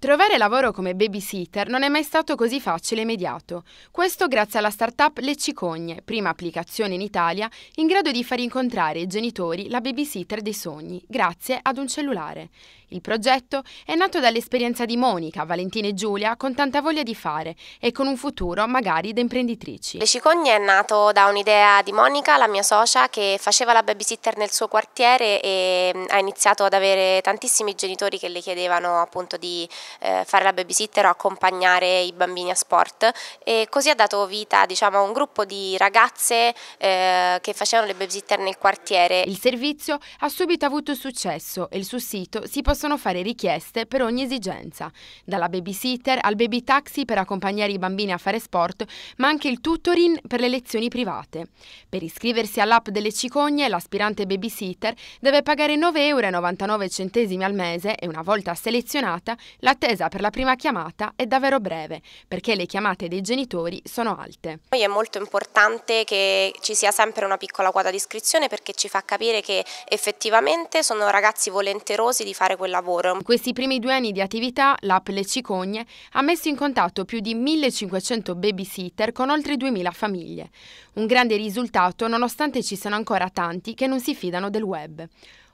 Trovare lavoro come babysitter non è mai stato così facile e immediato. Questo grazie alla startup Le Cicogne, prima applicazione in Italia in grado di far incontrare ai genitori la babysitter dei sogni, grazie ad un cellulare. Il progetto è nato dall'esperienza di Monica, Valentina e Giulia con tanta voglia di fare e con un futuro magari da imprenditrici. Le Cicogne è nato da un'idea di Monica, la mia socia, che faceva la babysitter nel suo quartiere e ha iniziato ad avere tantissimi genitori che le chiedevano appunto di eh, fare la babysitter o accompagnare i bambini a sport e così ha dato vita diciamo, a un gruppo di ragazze eh, che facevano le babysitter nel quartiere. Il servizio ha subito avuto successo e sul sito si possono fare richieste per ogni esigenza, dalla babysitter al baby taxi per accompagnare i bambini a fare sport, ma anche il tutoring per le lezioni private. Per iscriversi all'app delle cicogne, l'aspirante babysitter deve pagare 9,99 euro al mese e una volta selezionata la L'attesa per la prima chiamata è davvero breve perché le chiamate dei genitori sono alte. Poi è molto importante che ci sia sempre una piccola quota di iscrizione perché ci fa capire che effettivamente sono ragazzi volenterosi di fare quel lavoro. In questi primi due anni di attività l'app Le Cicogne ha messo in contatto più di 1500 babysitter con oltre 2000 famiglie. Un grande risultato nonostante ci siano ancora tanti che non si fidano del web.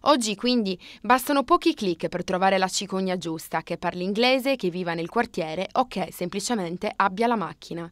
Oggi quindi bastano pochi clic per trovare la cicogna giusta, che parli inglese, che viva nel quartiere o che semplicemente abbia la macchina.